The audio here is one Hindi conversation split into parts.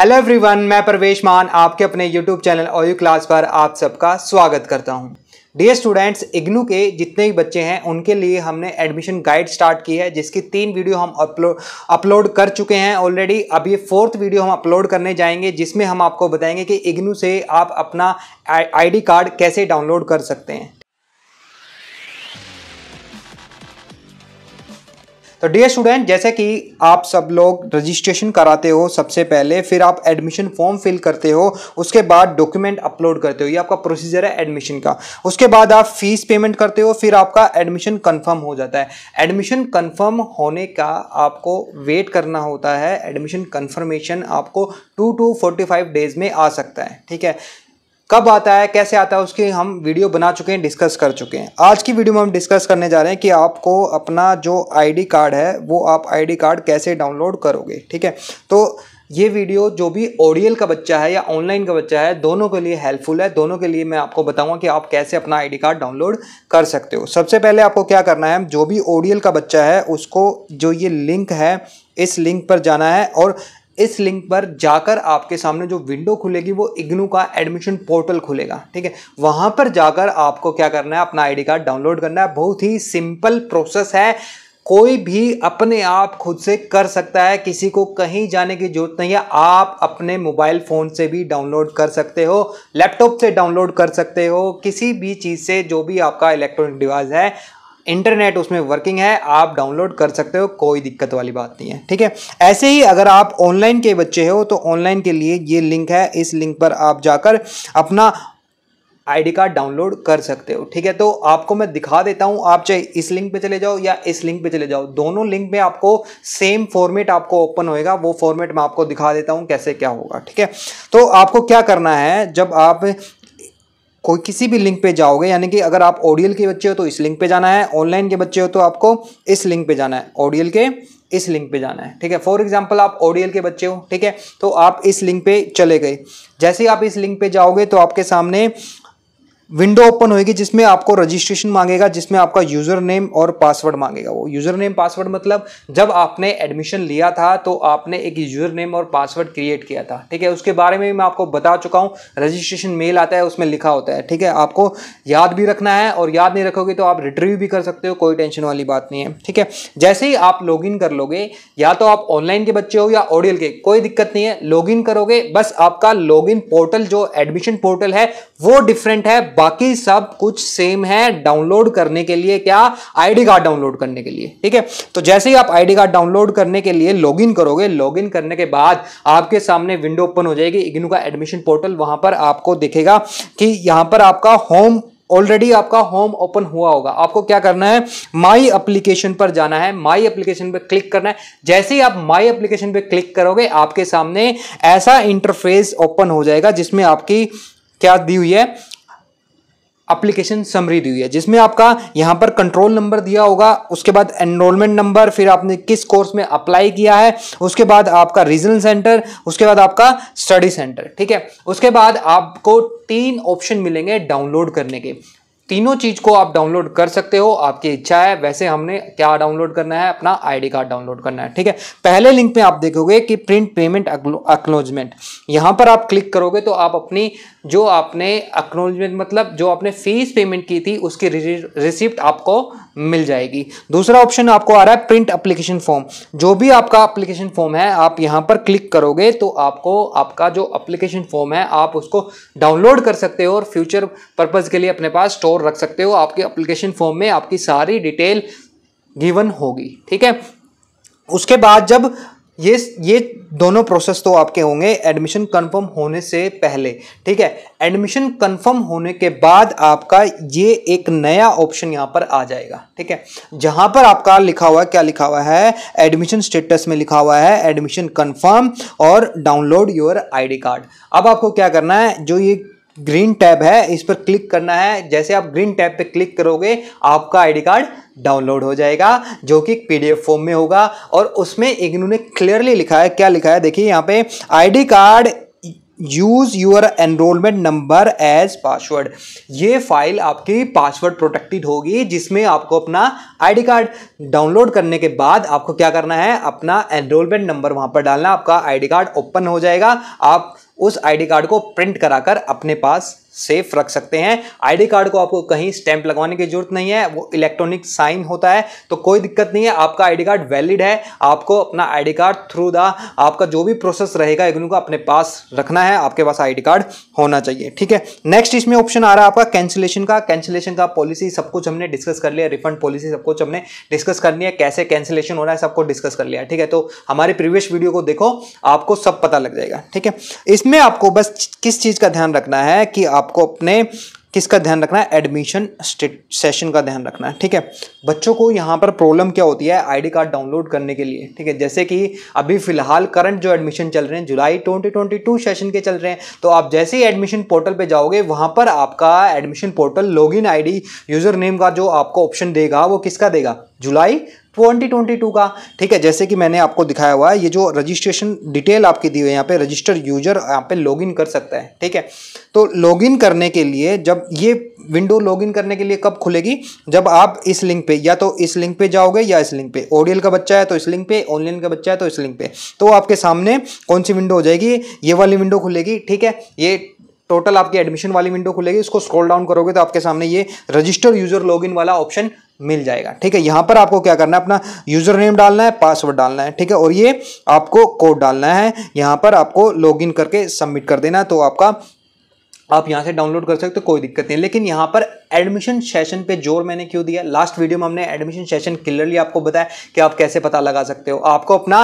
हेलो एवरीवन मैं प्रवेश मान आपके अपने यूट्यूब चैनल ऑयो क्लास पर आप सबका स्वागत करता हूं डियर स्टूडेंट्स इग्नू के जितने भी बच्चे हैं उनके लिए हमने एडमिशन गाइड स्टार्ट की है जिसकी तीन वीडियो हम अपलोड अपलोड कर चुके हैं ऑलरेडी अब ये फोर्थ वीडियो हम अपलोड करने जाएंगे जिसमें हम आपको बताएंगे कि इग्नू से आप अपना आईडी कार्ड कैसे डाउनलोड कर सकते हैं तो डियर स्टूडेंट जैसे कि आप सब लोग रजिस्ट्रेशन कराते हो सबसे पहले फिर आप एडमिशन फॉर्म फिल करते हो उसके बाद डॉक्यूमेंट अपलोड करते हो ये आपका प्रोसीजर है एडमिशन का उसके बाद आप फीस पेमेंट करते हो फिर आपका एडमिशन कन्फर्म हो जाता है एडमिशन कन्फर्म होने का आपको वेट करना होता है एडमिशन कन्फर्मेशन आपको two to forty five days में आ सकता है ठीक है कब आता है कैसे आता है उसकी हम वीडियो बना चुके हैं डिस्कस कर चुके हैं आज की वीडियो में हम डिस्कस करने जा रहे हैं कि आपको अपना जो आईडी कार्ड है वो आप आईडी कार्ड कैसे डाउनलोड करोगे ठीक है तो ये वीडियो जो भी ओडियल का बच्चा है या ऑनलाइन का बच्चा है दोनों के लिए हेल्पफुल है दोनों के लिए मैं आपको बताऊंगा कि आप कैसे अपना आईडी कार्ड डाउनलोड कर सकते हो सबसे पहले आपको क्या करना है जो भी ओडियल का बच्चा है उसको जो ये लिंक है इस लिंक पर जाना है और इस लिंक पर जाकर आपके सामने जो विंडो खुलेगी वो इग्नू का एडमिशन पोर्टल खुलेगा ठीक है वहाँ पर जाकर आपको क्या करना है अपना आईडी कार्ड डाउनलोड करना है बहुत ही सिंपल प्रोसेस है कोई भी अपने आप खुद से कर सकता है किसी को कहीं जाने की जरूरत नहीं है आप अपने मोबाइल फ़ोन से भी डाउनलोड कर सकते हो लैपटॉप से डाउनलोड कर सकते हो किसी भी चीज़ से जो भी आपका इलेक्ट्रॉनिक डिवाइस है इंटरनेट उसमें वर्किंग है आप डाउनलोड कर सकते हो कोई दिक्कत वाली बात नहीं है ठीक है ऐसे ही अगर आप ऑनलाइन के बच्चे हो तो ऑनलाइन के लिए ये लिंक है इस लिंक पर आप जाकर अपना आईडी कार्ड डाउनलोड कर सकते हो ठीक है तो आपको मैं दिखा देता हूँ आप चाहे इस लिंक पे चले जाओ या इस लिंक पे चले जाओ दोनों लिंक में आपको सेम फॉर्मेट आपको ओपन होएगा वो फॉर्मेट मैं आपको दिखा देता हूँ कैसे क्या होगा ठीक है तो आपको क्या करना है जब आप कोई किसी भी लिंक पे जाओगे यानी कि अगर आप ओडियल के बच्चे हो तो इस लिंक पे जाना है ऑनलाइन के बच्चे हो तो आपको इस लिंक पे जाना है ओडियल के इस लिंक पे जाना है ठीक है फॉर एग्जाम्पल आप ओडियल के बच्चे हो ठीक है तो आप इस लिंक पे चले गए जैसे आप इस लिंक पे जाओगे तो आपके सामने विंडो ओपन होएगी जिसमें आपको रजिस्ट्रेशन मांगेगा जिसमें आपका यूजर नेम और पासवर्ड मांगेगा वो यूजर नेम पासवर्ड मतलब जब आपने एडमिशन लिया था तो आपने एक यूजर नेम और पासवर्ड क्रिएट किया था ठीक है उसके बारे में भी मैं आपको बता चुका हूँ रजिस्ट्रेशन मेल आता है उसमें लिखा होता है ठीक है आपको याद भी रखना है और याद नहीं रखोगे तो आप रिट्रीव भी कर सकते हो कोई टेंशन वाली बात नहीं है ठीक है जैसे ही आप लॉग कर लोगे या तो आप ऑनलाइन के बच्चे हो या ऑडियल के कोई दिक्कत नहीं है लॉग करोगे बस आपका लॉग पोर्टल जो एडमिशन पोर्टल है वो डिफरेंट है बाकी सब कुछ सेम है डाउनलोड करने के लिए क्या आईडी कार्ड डाउनलोड करने के लिए ठीक है तो जैसे ही आप आईडी कार्ड डाउनलोड करने के लिए लॉगिन करोगे लॉगिन करने के बाद आपके सामने विंडो ओपन हो जाएगी इग्नू का एडमिशन पोर्टल वहां पर आपको दिखेगा कि यहां पर आपका होम ऑलरेडी आपका होम ओपन हुआ होगा आपको क्या करना है माई एप्लीकेशन पर जाना है माई एप्लीकेशन पर क्लिक करना है जैसे ही आप माई एप्लीकेशन पर क्लिक करोगे आपके सामने ऐसा इंटरफेस ओपन हो जाएगा जिसमें आपकी क्या दी हुई है अप्लीकेशन समरी दी हुई है जिसमें आपका यहाँ पर कंट्रोल नंबर दिया होगा उसके बाद एनरोलमेंट नंबर फिर आपने किस कोर्स में अप्लाई किया है उसके बाद आपका रीजनल सेंटर उसके बाद आपका स्टडी सेंटर ठीक है उसके बाद आपको तीन ऑप्शन मिलेंगे डाउनलोड करने के तीनों चीज को आप डाउनलोड कर सकते हो आपकी इच्छा है वैसे हमने क्या डाउनलोड करना है अपना आईडी कार्ड डाउनलोड करना है ठीक है पहले लिंक पे आप देखोगे कि प्रिंट पेमेंट एक्नोलजमेंट यहाँ पर आप क्लिक करोगे तो आप अपनी जो आपने एक्नोलजमेंट मतलब जो आपने फीस पेमेंट की थी उसकी रिसिप्ट आपको मिल जाएगी दूसरा ऑप्शन आपको आ रहा है प्रिंट अप्लीकेशन फॉर्म जो भी आपका अप्लीकेशन फॉर्म है आप यहाँ पर क्लिक करोगे तो आपको आपका जो अप्लीकेशन फॉर्म है आप उसको डाउनलोड कर सकते हो और फ्यूचर पर्पज़ के लिए अपने पास स्टोर रख सकते हो आपके अप्लीकेशन फॉर्म में आपकी सारी डिटेल गिवन होगी ठीक है उसके बाद जब ये ये दोनों प्रोसेस तो आपके होंगे एडमिशन कंफर्म होने से पहले ठीक है एडमिशन कंफर्म होने के बाद आपका ये एक नया ऑप्शन यहाँ पर आ जाएगा ठीक है जहाँ पर आपका लिखा हुआ है क्या लिखा हुआ है एडमिशन स्टेटस में लिखा हुआ है एडमिशन कंफर्म और डाउनलोड योर आईडी कार्ड अब आपको क्या करना है जो ये ग्रीन टैब है इस पर क्लिक करना है जैसे आप ग्रीन टैब पे क्लिक करोगे आपका आईडी कार्ड डाउनलोड हो जाएगा जो कि पीडीएफ फॉर्म में होगा और उसमें इन्होंने क्लियरली लिखा है क्या लिखा है देखिए यहाँ पे ID card use your enrolment number as password ये फाइल आपकी पासवर्ड प्रोटेक्टेड होगी जिसमें आपको अपना आईडी कार्ड डाउनलोड करने के बाद आपको क्या करना है अपना एनरोलमेंट नंबर वहाँ पर डालना आपका आईडी कार्ड ओपन हो जाएगा आप उस आईडी कार्ड को प्रिंट कराकर अपने पास सेफ रख सकते हैं आईडी कार्ड को आपको कहीं स्टैंप लगवाने की जरूरत नहीं है वो इलेक्ट्रॉनिक साइन होता है तो कोई दिक्कत नहीं है आपका आईडी कार्ड वैलिड है आपको अपना आईडी कार्ड थ्रू द आपका जो भी प्रोसेस रहेगा इग्नू का अपने पास रखना है आपके पास आईडी कार्ड होना चाहिए ठीक है नेक्स्ट इसमें ऑप्शन आ रहा है आपका कैंसिलेशन का कैंसिलेशन का पॉलिसी सब कुछ हमने डिस्कस कर लिया रिफंड पॉलिसी सब कुछ हमने डिस्कस करनी है कैसे कैंसिलेशन हो रहा है सबको डिस्कस कर लिया ठीक है तो हमारे प्रीवियस वीडियो को देखो आपको सब पता लग जाएगा ठीक है इसमें आपको बस किस चीज़ का ध्यान रखना है कि आप आपको अपने किसका ध्यान रखना है एडमिशन सेशन का ध्यान रखना है ठीक है बच्चों को यहाँ पर प्रॉब्लम क्या होती है आईडी कार्ड डाउनलोड करने के लिए ठीक है जैसे कि अभी फिलहाल करंट जो एडमिशन चल रहे हैं जुलाई 2022 सेशन के चल रहे हैं तो आप जैसे ही एडमिशन पोर्टल पे जाओगे वहाँ पर आपका admission portal log in user name का जो आपको ऑप्शन देगा वो किसका देगा जुलाई 2022 का ठीक है जैसे कि मैंने आपको दिखाया हुआ है ये जो रजिस्ट्रेशन डिटेल आपकी दी हुई है यहाँ पे रजिस्टर यूजर यहाँ पे लॉगिन कर सकता है ठीक है तो लॉगिन करने के लिए जब ये विंडो लॉगिन करने के लिए कब खुलेगी जब आप इस लिंक पे या तो इस लिंक पे जाओगे या इस लिंक पे ओडियल का बच्चा है तो इस लिंक पे ऑनलाइन का बच्चा है तो इस लिंक पे तो आपके सामने कौन सी विंडो हो जाएगी ये वाली विंडो खुलेगी ठीक है ये टोटल आपकी एडमिशन वाली विंडो खुलेगी इसको स्क्रॉल डाउन करोगे तो आपके सामने ये रजिस्टर यूजर लॉगिन वाला ऑप्शन मिल जाएगा ठीक है यहाँ पर आपको क्या करना है अपना यूजर नेम डालना है पासवर्ड डालना है ठीक है और ये आपको कोड डालना है यहाँ पर आपको लॉगिन करके सबमिट कर देना तो आपका आप यहाँ से डाउनलोड कर सकते हो कोई दिक्कत नहीं लेकिन यहाँ पर एडमिशन सेशन पे जोर मैंने क्यों दिया लास्ट वीडियो में हमने एडमिशन सेशन क्लियरली आपको बताया कि आप कैसे पता लगा सकते हो आपको अपना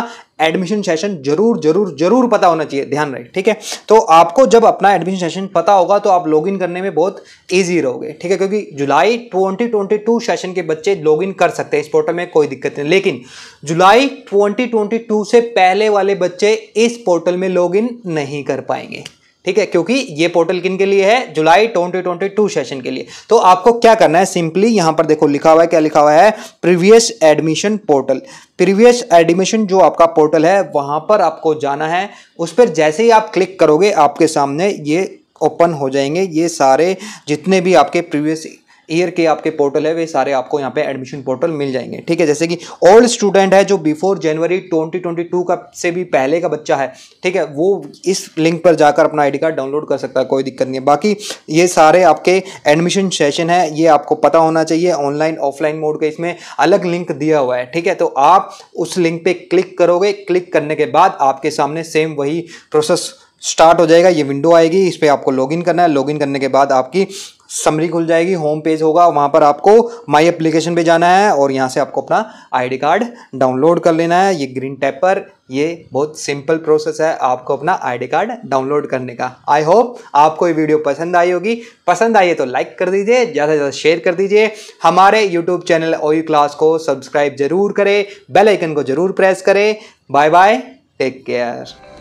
एडमिशन सेशन जरूर जरूर जरूर पता होना चाहिए ध्यान रहे ठीक है तो आपको जब अपना एडमिशन सेशन पता होगा तो आप लॉग करने में बहुत ईजी रहोगे ठीक है क्योंकि जुलाई टू सेशन के बच्चे लॉग कर सकते हैं इस पोर्टल में कोई दिक्कत नहीं लेकिन जुलाई ट्वेंटी से पहले वाले बच्चे इस पोर्टल में लॉग नहीं कर पाएंगे ठीक है क्योंकि ये पोर्टल किन के लिए है जुलाई 2022 सेशन के लिए तो आपको क्या करना है सिंपली यहां पर देखो लिखा हुआ है क्या लिखा हुआ है previous admission portal previous admission जो आपका पोर्टल है वहां पर आपको जाना है उस पर जैसे ही आप क्लिक करोगे आपके सामने ये ओपन हो जाएंगे ये सारे जितने भी आपके प्रीवियस ईयर के आपके पोर्टल है वे सारे आपको यहाँ पे एडमिशन पोर्टल मिल जाएंगे ठीक है जैसे कि ओल्ड स्टूडेंट है जो बिफोर जनवरी 2022 का से भी पहले का बच्चा है ठीक है वो इस लिंक पर जाकर अपना आईडी कार्ड डाउनलोड कर सकता है कोई दिक्कत नहीं है बाकी ये सारे आपके एडमिशन सेशन है ये आपको पता होना चाहिए ऑनलाइन ऑफलाइन मोड का इसमें अलग लिंक दिया हुआ है ठीक है तो आप उस लिंक पर क्लिक करोगे क्लिक करने के बाद आपके सामने सेम वही प्रोसेस स्टार्ट हो जाएगा ये विंडो आएगी इस पर आपको लॉगिन करना है लॉगिन करने के बाद आपकी समरी खुल जाएगी होम पेज होगा वहाँ पर आपको माय एप्लीकेशन पे जाना है और यहाँ से आपको अपना आईडी कार्ड डाउनलोड कर लेना है ये ग्रीन टैप पर ये बहुत सिंपल प्रोसेस है आपको अपना आईडी कार्ड डाउनलोड करने का आई होप आपको ये वीडियो पसंद आई होगी पसंद आई है तो लाइक कर दीजिए ज़्यादा से ज़्यादा शेयर कर दीजिए हमारे यूट्यूब चैनल ओ क्लास को सब्सक्राइब जरूर करें बेलाइकन को जरूर प्रेस करें बाय बाय टेक केयर